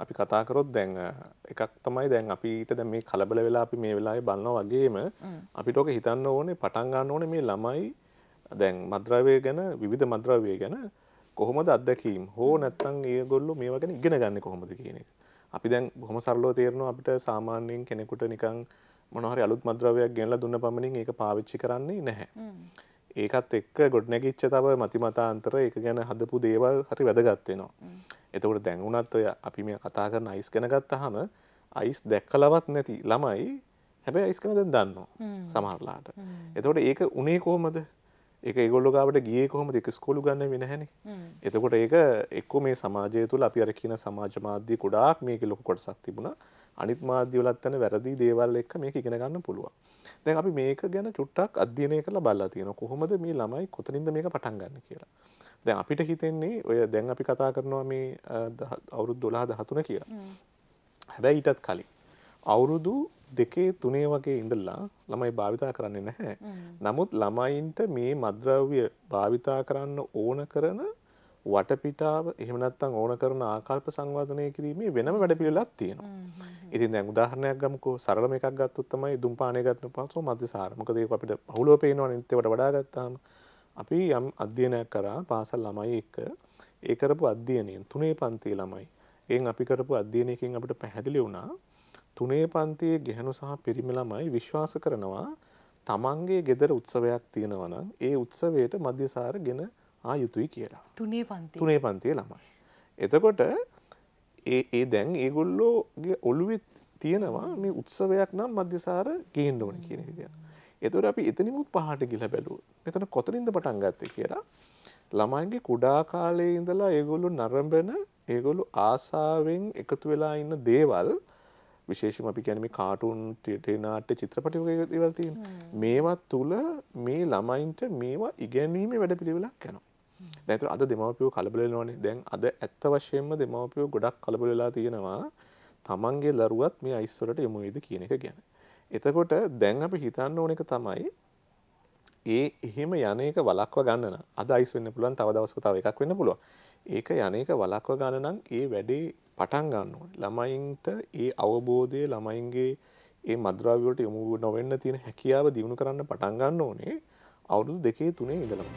අපි කතා කරොත් දැන් එකක් තමයි දැන් අපිට දැන් මේ කලබල වෙලා අපි මේ වෙලාවේ බලනවා වගේම අපිට ඔක හිතන්න ඕනේ පටන් ගන්න ඕනේ මේ ළමයි දැන් මද්‍රව්‍ය ගැන විවිධ මද්‍රව්‍ය ගැන කොහොමද අත්දැකීම් හෝ නැත්තම් ඒගොල්ලෝ මේවා ගැන ඉගෙන ගන්න කොහොමද කියන එක. අපි දැන් බොහොම සරලව තේරෙනවා අපිට සාමාන්‍යයෙන් කෙනෙකුට නිකන් මොනහරි අලුත් මද්‍රව්‍යයක් ගෙනලා දුන්න පමණින් ඒක පාවිච්චි කරන්නේ නැහැ. ඒකත් එක්ක ගොඩනැගිච්ච තව මතිමතාන්තර එක ගැන හදපු දේවල් හරි වැදගත්වෙනවා. එතකට දැන්වුනත් ඔය අපි මේ කතා කරන අයිස් කෙනගත්ත හම අයිස් දැක්කලවත් නැති ළමයි හැබැ අයිස් කනද දන්නවා සමහරලාට. එතකොට ඒක උනේ කෝමද එක ගොල්ල ගාවට ගිය කොහොම දෙක ස්කොලු ගන්න වෙනහැන. එතකොට ඒක එක්ක මේ සමාජය තුළ අපි අරකින සමාජමාධ්‍ය කොඩාක් මේක ලොක කොටසක් තිබුණා අනිත් මාධ්‍යවලත් යන වැරදි දේවල් එක්ක මේක ඉගෙන ගන්න පුළුවන්. දැන් අපි මේක ගැන චුට්ටක් අධ්‍යයනය කරලා බලලා තියෙනවා. කොහොමද මේ ළමයි කොතනින්ද මේක පටන් ගන්න කියලා. දැන් අපිට හිතෙන්නේ ඔය දැන් අපි කතා කරනවා මේ අවුරුදු 12 13 කියලා. හැබැයි ඊටත් කලින් අවුරුදු දෙකේ තුනේ වගේ ඉඳලා ළමයි භාවිතා කරන්නේ නැහැ. නමුත් ළමයින්ට මේ මද්‍රව්‍ය භාවිතා කරන්න ඕන කරන වටපිටාව එහෙම නැත්නම් ඕන කරන ආකල්ප සංවර්ධනය කිරීමේ වෙනම වැඩපිළිවෙලක් තියෙනවා. ඉතින් දැන් උදාහරණයක් ගමුකෝ සරලම එකක් ගත්තොත් තමයි දුම්පානය ගන්න පාසෝ මධ්‍යසාර. මොකද ඒක අපිට බහුලව පේනවනේ නිත්‍යවට වඩා ගත්තාම. අපි යම් අධ්‍යයනයක් කරා පාසල් ළමයි එක්ක ඒ කරපු අධ්‍යයනයෙන් තුනේ පන්තියේ ළමයි. එයින් අපි කරපු අධ්‍යයනයකින් අපිට පැහැදිලි වුණා තුනේ පන්තියේ ගැහණු සහ පිරිමි ළමයි විශ්වාස කරනවා තමන්ගේ ගෙදර උත්සවයක් තියෙනවා නම් ඒ උත්සවයට මධ්‍යසාර ගෙන ආ යුතුයි කියලා. තුනේ පන්තියේ තුනේ පන්තියේ ළමයි. එතකොට ඒ දැන් ඒගොල්ලෝගේ ඔළුවෙත් තියෙනවා මේ උත්සවයක් නම් මධ්‍යසාර ගේන්න ඕන කියන විදිය. එතකොට අපි එතනිමුත් පහට ගිහලා බැලුවා. එතන කොතනින්ද පටන් ගත්තේ කියලා ළමයින්ගේ කුඩා කාලයේ ඉඳලා ඒගොල්ලෝ නරඹන ඒගොල්ලෝ ආසාවෙන් එකතු වෙලා ඉන්න දේවල් විශේෂම අපි කියන්නේ මේ කාටුන් ටෙලිනාට්‍ය චිත්‍රපටි වගේ දේවල් තියෙන. මේවා තුල මේ ළමයින්ට මේවා ඉගෙනීමේ වැඩපිළිවෙලක් යනවා. දැතු අද දෙමවපියෝ කලබලනවානේ දැන් අද ඇත්ත වශයෙන්ම දෙමවපියෝ ගොඩක් කලබලලා තියෙනවා තමන්ගේ දරුවත් මේ අයිස්වලට යොමුවේද කියන එක ගැන. එතකොට දැන් අපි හිතන්න ඕන එක තමයි ඒ එහෙම යන එක වලක්ව ගන්න නම් අද අයිස් වෙන්න පුළුවන් තව දවසක තව එකක් වෙන්න පුළුවන්. ඒක යන එක වලක්ව ගන්න නම් ඒ වැඩේ පටන් ගන්න ඕනේ. ළමයින්ට ඒ අවබෝධය ළමයින්ගේ ඒ මද්‍රාවියට යොමු නොවෙන්න තියෙන හැකියාව දිනු කරන්න පටන් ගන්න ඕනේ අවුරුදු දෙකේ තුනේ ඉඳලම.